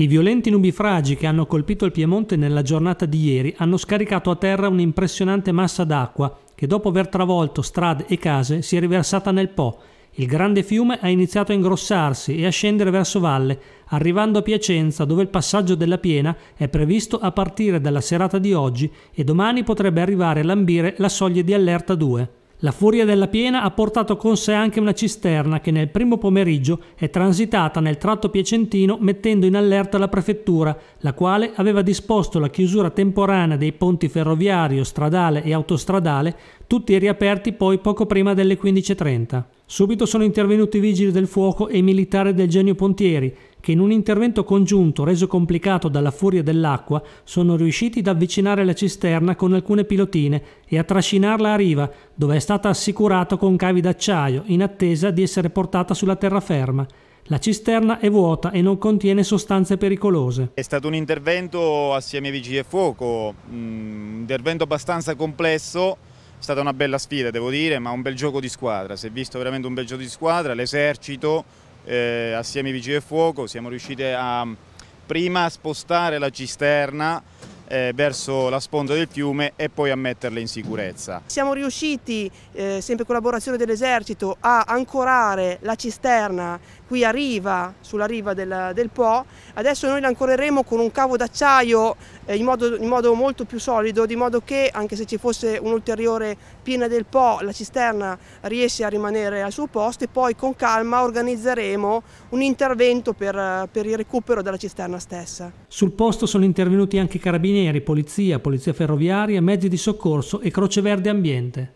I violenti nubifragi che hanno colpito il Piemonte nella giornata di ieri hanno scaricato a terra un'impressionante massa d'acqua che dopo aver travolto strade e case si è riversata nel Po. Il grande fiume ha iniziato a ingrossarsi e a scendere verso valle, arrivando a Piacenza dove il passaggio della piena è previsto a partire dalla serata di oggi e domani potrebbe arrivare a lambire la soglia di allerta 2. La furia della piena ha portato con sé anche una cisterna che nel primo pomeriggio è transitata nel tratto piacentino mettendo in allerta la prefettura, la quale aveva disposto la chiusura temporanea dei ponti ferroviario, stradale e autostradale, tutti riaperti poi poco prima delle 15.30. Subito sono intervenuti i vigili del fuoco e i militari del genio Pontieri, che in un intervento congiunto reso complicato dalla furia dell'acqua sono riusciti ad avvicinare la cisterna con alcune pilotine e a trascinarla a riva, dove è stata assicurata con cavi d'acciaio in attesa di essere portata sulla terraferma. La cisterna è vuota e non contiene sostanze pericolose. È stato un intervento assieme ai vigili del fuoco, mm, un intervento abbastanza complesso è stata una bella sfida, devo dire, ma un bel gioco di squadra. Si è visto veramente un bel gioco di squadra. L'esercito, eh, assieme ai Vigili del Fuoco, siamo riusciti a prima a spostare la cisterna eh, verso la sponda del fiume e poi a metterle in sicurezza. Siamo riusciti, eh, sempre in collaborazione dell'esercito, a ancorare la cisterna qui a riva, sulla riva del, del Po. Adesso noi la ancoreremo con un cavo d'acciaio eh, in, in, modo, molto più solido, di modo che anche se ci fosse un'ulteriore piena del Po, la cisterna riesce a rimanere al suo posto e poi con calma organizzeremo un intervento per, per il recupero della cisterna stessa. Sul posto sono intervenuti anche i carabinieri carabinieri, polizia, polizia ferroviaria, mezzi di soccorso e Croce Verde Ambiente.